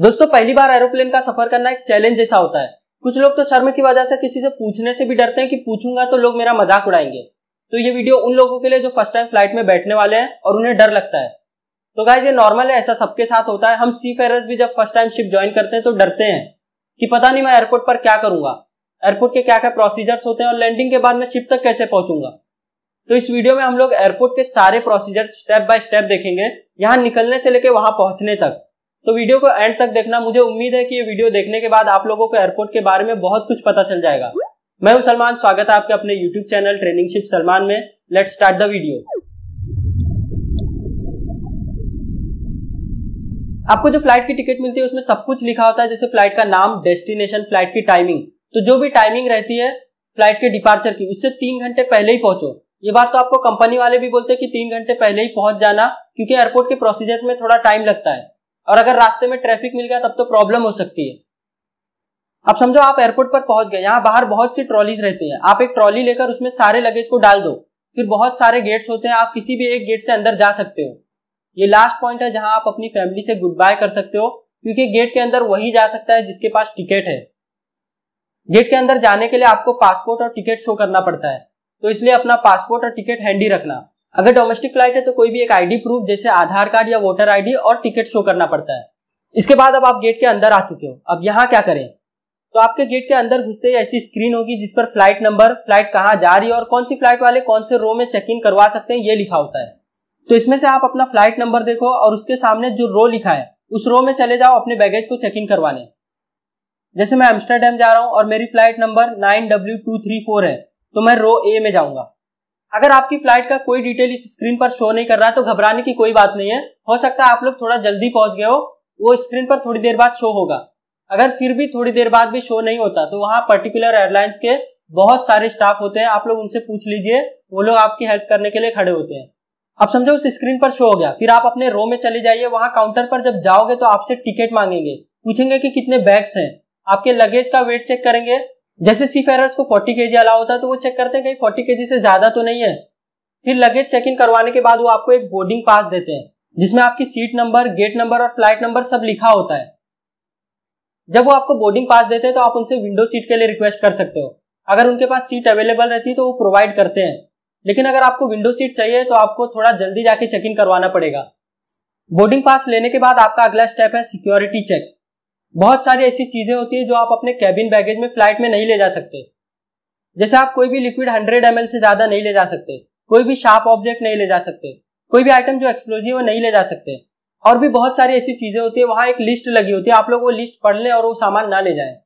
दोस्तों पहली बार एरोप्लेन का सफर करना एक चैलेंज जैसा होता है कुछ लोग तो शर्म की वजह से किसी से पूछने से भी डरते हैं कि पूछूंगा तो लोग मेरा मजाक उड़ाएंगे तो ये वीडियो उन लोगों के लिए जो फर्स्ट टाइम फ्लाइट में बैठने वाले हैं और उन्हें डर लगता है तो गाइज ये नॉर्मल है ऐसा सबके साथ होता है हम सी फेरर्स भी जब फर्स्ट टाइम शिप ज्वाइन करते हैं तो डरते हैं कि पता नहीं मैं एयरपोर्ट पर क्या करूंगा एयरपोर्ट के क्या क्या प्रोसीजर्स होते हैं और लैंडिंग के बाद मैं शिप तक कैसे पहुंचूंगा तो इस वीडियो में हम लोग एयरपोर्ट के सारे प्रोसीजर्स स्टेप बाय स्टेप देखेंगे यहाँ निकलने से लेके वहां पहुंचने तक तो वीडियो को एंड तक देखना मुझे उम्मीद है कि ये वीडियो देखने के बाद आप लोगों को एयरपोर्ट के बारे में बहुत कुछ पता चल जाएगा मैं हूं सलमान स्वागत है आपके अपने YouTube channel training ship Salman में लेट स्टार्ट द वीडियो आपको जो फ्लाइट की टिकट मिलती है उसमें सब कुछ लिखा होता है जैसे फ्लाइट का नाम डेस्टिनेशन फ्लाइट की टाइमिंग तो जो भी टाइमिंग रहती है फ्लाइट के डिपार्चर की उससे तीन घंटे पहले ही पहुंचो ये बात तो आपको कंपनी वाले भी बोलते हैं कि तीन घंटे पहले ही पहुंच जाना क्योंकि एयरपोर्ट के प्रोसीजर्स में थोड़ा टाइम लगता है और अगर रास्ते में ट्रैफिक मिल गया तब तो प्रॉब्लम हो सकती है अब समझो आप एयरपोर्ट पर पहुंच गए यहाँ बाहर बहुत सी ट्रॉलीज रहती हैं आप एक ट्रॉली लेकर उसमें सारे लगेज को डाल दो फिर बहुत सारे गेट्स होते हैं आप किसी भी एक गेट से अंदर जा सकते हो ये लास्ट पॉइंट है जहां आप अपनी फैमिली से गुड बाय कर सकते हो क्योंकि गेट के अंदर वही जा सकता है जिसके पास टिकट है गेट के अंदर जाने के लिए आपको पासपोर्ट और टिकट शो करना पड़ता है तो इसलिए अपना पासपोर्ट और टिकट हैंडी रखना अगर डोमेस्टिक फ्लाइट है तो कोई भी एक आईडी प्रूफ जैसे आधार कार्ड या वोटर आईडी और टिकट शो करना पड़ता है इसके बाद अब आप गेट के अंदर आ चुके हो अब यहाँ क्या करें तो आपके गेट के अंदर घुसते ही ऐसी स्क्रीन होगी जिस पर फ्लाइट नंबर फ्लाइट कहाँ जा रही है और कौन सी फ्लाइट वाले कौन से रो में चेक इन करवा सकते हैं ये लिखा होता है तो इसमें से आप अपना फ्लाइट नंबर देखो और उसके सामने जो रो लिखा है उस रो में चले जाओ अपने बैगेज को चेक इन करवाने जैसे मैं एम्स्टरडेम जा रहा हूँ और मेरी flight number nine W two three four है तो मैं रो ए में जाऊंगा अगर आपकी फ्लाइट का कोई डिटेल इस स्क्रीन पर शो नहीं कर रहा तो घबराने की कोई बात नहीं है हो सकता है आप लोग थोड़ा जल्दी पहुंच गए हो वो स्क्रीन पर थोड़ी देर बाद शो होगा अगर फिर भी थोड़ी देर बाद भी शो नहीं होता तो वहाँ पर्टिकुलर एयरलाइंस के बहुत सारे स्टाफ होते हैं आप लोग उनसे पूछ लीजिए वो लोग आपकी हेल्प करने के लिए खड़े होते हैं अब समझो उस स्क्रीन पर शो हो गया फिर आप अपने रो में चले जाइए वहाँ काउंटर पर जब जाओगे तो आपसे टिकट मांगेंगे पूछेंगे कि कितने बैग्स हैं आपके लगेज का वेट चेक करेंगे जैसे सी फेरर्स को 40 के जी अलाउ होता है तो वो चेक करते हैं कहीं फोर्टी के जी से ज्यादा तो नहीं है फिर लगेज चेक इन करवाने के बाद वो आपको एक बोर्डिंग पास देते हैं जिसमें आपकी सीट नंबर गेट नंबर और फ्लाइट नंबर सब लिखा होता है जब वो आपको बोर्डिंग पास देते हैं तो आप उनसे विंडो सीट के लिए रिक्वेस्ट कर सकते हो अगर उनके पास सीट अवेलेबल रहती है तो वो प्रोवाइड करते हैं लेकिन अगर आपको विंडो सीट चाहिए तो आपको थोड़ा जल्दी जाके चेक इन करवाना पड़ेगा बोर्डिंग पास लेने के बाद आपका अगला स्टेप है सिक्योरिटी चेक बहुत सारी ऐसी चीजें होती है जो आप अपने कैबिन बैगेज में फ्लाइट में नहीं ले जा सकते जैसे आप कोई भी लिक्विड हंड्रेड एम से ज्यादा नहीं ले जा सकते कोई भी शार्प ऑब्जेक्ट नहीं ले जा सकते कोई भी आइटम जो एक्सप्लोजिव है नहीं ले जा सकते और भी बहुत सारी ऐसी चीजें होती है वहां एक लिस्ट लगी होती है आप लोग वो लिस्ट पढ़ लें और वो सामान ना ले जाए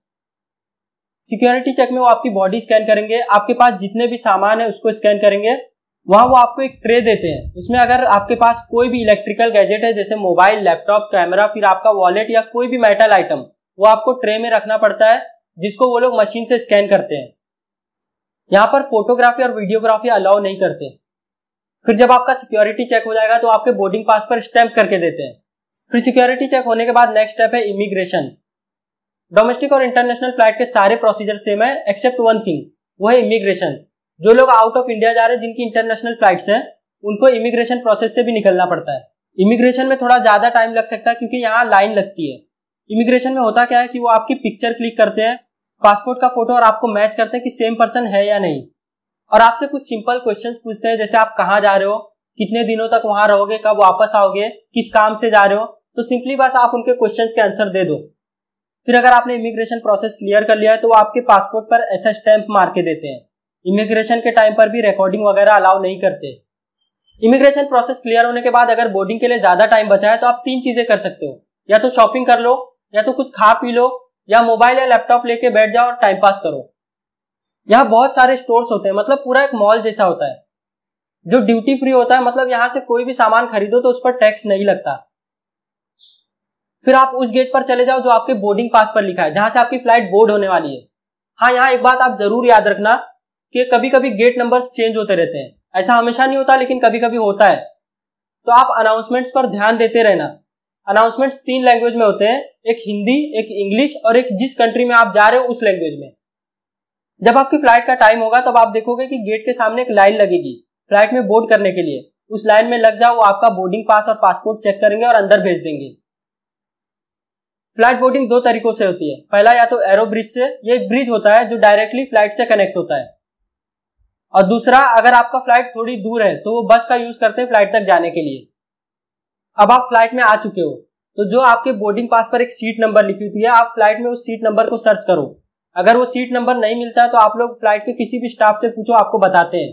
सिक्योरिटी चेक में वो आपकी बॉडी स्कैन करेंगे आपके पास जितने भी सामान है उसको स्कैन करेंगे वहाँ वो आपको एक ट्रे देते हैं उसमें अगर आपके पास कोई भी इलेक्ट्रिकल गैजेट है जैसे मोबाइल लैपटॉप कैमरा फिर आपका वॉलेट या कोई भी मेटल आइटम वो आपको ट्रे में रखना पड़ता है जिसको वो लोग मशीन से स्कैन करते हैं यहाँ पर फोटोग्राफी और वीडियोग्राफी अलाउ नहीं करते फिर जब आपका सिक्योरिटी चेक हो जाएगा तो आपके बोर्डिंग पास पर स्टैंप करके देते हैं फिर सिक्योरिटी चेक होने के बाद नेक्स्ट स्टेप है इमिग्रेशन डोमेस्टिक और इंटरनेशनल फ्लाइट के सारे प्रोसीजर सेम है एक्सेप्ट वन थिंग वो है इमिग्रेशन जो लोग आउट ऑफ इंडिया जा रहे हैं जिनकी इंटरनेशनल फ्लाइट्स हैं उनको इमिग्रेशन प्रोसेस से भी निकलना पड़ता है इमिग्रेशन में थोड़ा ज़्यादा टाइम लग सकता है क्योंकि यहाँ लाइन लगती है इमिग्रेशन में होता क्या है कि वो आपकी पिक्चर क्लिक करते हैं पासपोर्ट का फोटो और आपको मैच करते हैं कि सेम पर्सन है या नहीं और आपसे कुछ सिंपल क्वेश्चन पूछते हैं जैसे आप कहाँ जा रहे हो कितने दिनों तक वहां रहोगे कब वापस आओगे किस काम से जा रहे हो तो सिंपली बस आप उनके क्वेश्चन के आंसर दे दो फिर अगर आपने इमिग्रेशन प्रोसेस क्लियर कर लिया है तो वो आपके पासपोर्ट पर ऐसा स्टैंप मार के देते हैं इमिग्रेशन के टाइम पर भी रिकॉर्डिंग वगैरह अलाउ नहीं करते इमिग्रेशन प्रोसेस क्लियर होने के बाद अगर बोर्डिंग के लिए ज्यादा टाइम बचा है तो आप तीन चीजें कर सकते हो या तो शॉपिंग कर लो या तो कुछ खा पी लो या मोबाइल या लैपटॉप लेके बैठ जाओ और टाइम पास करो यहाँ बहुत सारे स्टोर्स होते हैं मतलब पूरा एक मॉल जैसा होता है जो ड्यूटी फ्री होता है मतलब यहाँ से कोई भी सामान खरीदो तो उस पर टैक्स नहीं लगता फिर आप उस गेट पर चले जाओ जो आपके बोर्डिंग पास पर लिखा है जहां से आपकी फ्लाइट बोर्ड होने वाली है हाँ यहाँ एक बात आप जरूर याद रखना कि कभी कभी गेट नंबर्स चेंज होते रहते हैं ऐसा हमेशा नहीं होता लेकिन कभी कभी होता है तो आप अनाउंसमेंट्स पर ध्यान देते रहना अनाउंसमेंट्स तीन लैंग्वेज में होते हैं एक हिंदी एक इंग्लिश और एक जिस कंट्री में आप जा रहे हो उस लैंग्वेज में जब आपकी फ्लाइट का टाइम होगा तब आप देखोगे कि गेट के सामने एक लाइन लगेगी फ्लाइट में बोर्ड करने के लिए उस लाइन में लग जाओ वो आपका बोर्डिंग पास और पासपोर्ट चेक करेंगे और अंदर भेज देंगे फ्लाइट बोर्डिंग दो तरीकों से होती है पहला या तो एरो ब्रिज से यह एक ब्रिज होता है जो डायरेक्टली फ्लाइट से कनेक्ट होता है और दूसरा अगर आपका फ्लाइट थोड़ी दूर है तो वो बस का यूज करते हैं फ्लाइट तक जाने के लिए अब आप फ्लाइट में आ चुके हो तो जो आपके बोर्डिंग पास पर एक सीट नंबर लिखी हुई है आप फ्लाइट में उस सीट नंबर को सर्च करो अगर वो सीट नंबर नहीं मिलता है तो आप लोग फ्लाइट के किसी भी स्टाफ से पूछो आपको बताते हैं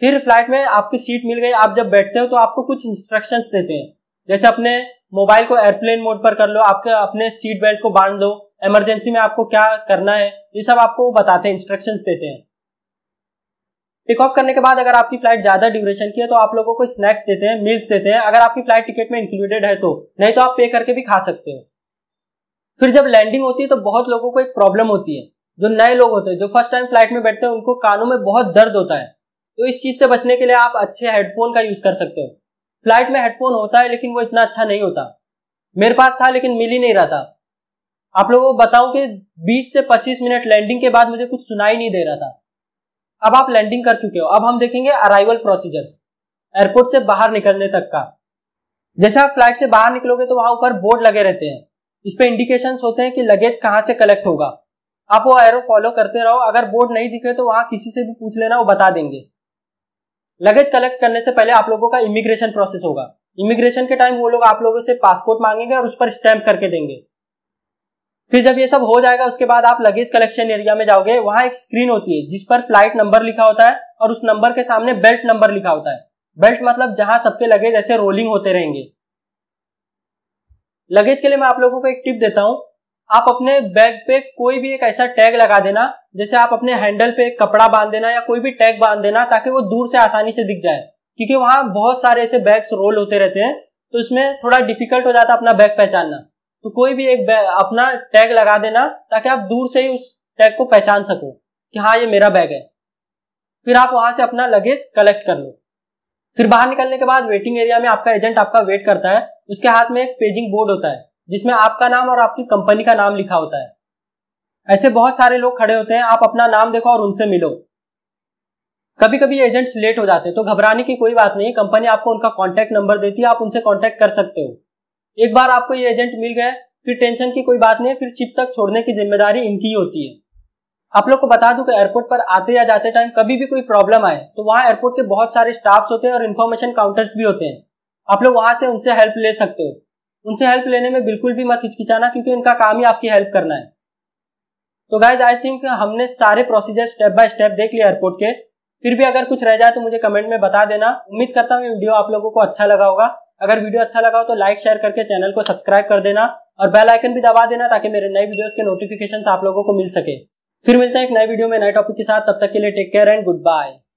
फिर फ्लाइट में आपकी सीट मिल गई आप जब बैठते हो तो आपको कुछ इंस्ट्रक्शंस देते हैं जैसे अपने मोबाइल को एयरप्लेन मोड पर कर लो आपके अपने सीट बेल्ट को बांध लो इमरजेंसी में आपको क्या करना है ये सब आपको बताते हैं इंस्ट्रक्शंस देते हैं टेक ऑफ करने के बाद अगर आपकी फ्लाइट ज्यादा ड्यूरेशन की है तो आप लोगों को स्नैक्स देते हैं मील्स देते हैं अगर आपकी फ्लाइट टिकट में इंक्लूडेड है तो नहीं तो आप पे करके भी खा सकते हो फिर जब लैंडिंग होती है तो बहुत लोगों को एक प्रॉब्लम होती है जो नए लोग होते हैं जो फर्स्ट टाइम फ्लाइट में बैठते हैं उनको कानों में बहुत दर्द होता है तो इस चीज से बचने के लिए आप अच्छे हेडफोन का यूज कर सकते हो फ्लाइट में हेडफोन होता है लेकिन वो इतना अच्छा नहीं होता मेरे पास था लेकिन मिल ही नहीं रहा था आप लोगों को बताऊं कि 20 से 25 मिनट लैंडिंग के बाद मुझे कुछ सुनाई नहीं दे रहा था अब आप लैंडिंग कर चुके हो अब हम देखेंगे अराइवल प्रोसीजर्स एयरपोर्ट से बाहर निकलने तक का जैसे आप फ्लाइट से बाहर निकलोगे तो वहां ऊपर बोर्ड लगे रहते हैं इस पे इंडिकेशन होते हैं कि लगेज कहाँ से कलेक्ट होगा आप वो एरो फॉलो करते रहो अगर बोर्ड नहीं दिखे तो वहां किसी से भी पूछ लेना वो बता देंगे लगेज कलेक्ट करने से पहले आप लोगों का इमिग्रेशन प्रोसेस होगा इमिग्रेशन के टाइम वो लोग आप लोगों से पासपोर्ट मांगेंगे और उस पर स्टैंप करके देंगे फिर जब ये सब हो जाएगा उसके बाद आप लगेज कलेक्शन एरिया में जाओगे वहां एक स्क्रीन होती है जिस पर फ्लाइट नंबर लिखा होता है और उस नंबर के सामने बेल्ट नंबर लिखा होता है बेल्ट मतलब जहां सबके लगेज ऐसे रोलिंग होते रहेंगे लगेज के लिए मैं आप लोगों को एक टिप देता हूं आप अपने बैग पे कोई भी एक ऐसा टैग लगा देना जैसे आप अपने हैंडल पे कपड़ा बांध देना या कोई भी टैग बांध देना ताकि वो दूर से आसानी से दिख जाए क्योंकि वहां बहुत सारे ऐसे बैग्स रोल होते रहते हैं तो इसमें थोड़ा डिफिकल्ट हो जाता है अपना बैग पहचानना तो कोई भी एक अपना टैग लगा देना ताकि आप दूर से ही उस टैग को पहचान सको कि हाँ ये मेरा बैग है फिर आप वहां से अपना लगेज कलेक्ट कर लो फिर बाहर निकलने के बाद वेटिंग एरिया में आपका एजेंट आपका वेट करता है उसके हाथ में एक पेजिंग बोर्ड होता है जिसमें आपका नाम और आपकी कंपनी का नाम लिखा होता है ऐसे बहुत सारे लोग खड़े होते हैं आप अपना नाम देखो और उनसे मिलो कभी कभी एजेंट्स लेट हो जाते हैं तो घबराने की कोई बात नहीं कंपनी आपको उनका कॉन्टैक्ट नंबर देती है आप उनसे कॉन्टैक्ट कर सकते हो एक बार आपको ये एजेंट मिल गए फिर टेंशन की कोई बात नहीं फिर चिप तक छोड़ने की जिम्मेदारी इनकी होती है आप लोग को बता दूं कि एयरपोर्ट पर आते या जाते टाइम कभी भी कोई प्रॉब्लम आए तो वहाँ एयरपोर्ट के बहुत सारे स्टाफ होते हैं और इन्फॉर्मेशन काउंटर्स भी होते हैं आप लोग वहाँ से उनसे हेल्प ले सकते हो उनसे हेल्प लेने में बिल्कुल भी मत हिचकिचाना क्योंकि इनका काम ही आपकी हेल्प करना है तो गाइज आई थिंक हमने सारे प्रोसीजर स्टेप बाय स्टेप देख लिया एयरपोर्ट के फिर भी अगर कुछ रह जाए तो मुझे कमेंट में बता देना उम्मीद करता हूँ ये वीडियो आप लोगों को अच्छा लगा होगा अगर वीडियो अच्छा लगा हो तो लाइक शेयर करके चैनल को सब्सक्राइब कर देना और बेल आइकन भी दबा देना ताकि मेरे नए वीडियोस के नोटिफिकेशन आप लोगों को मिल सके फिर मिलते हैं एक नए वीडियो में नए टॉपिक के साथ तब तक के लिए take care and good bye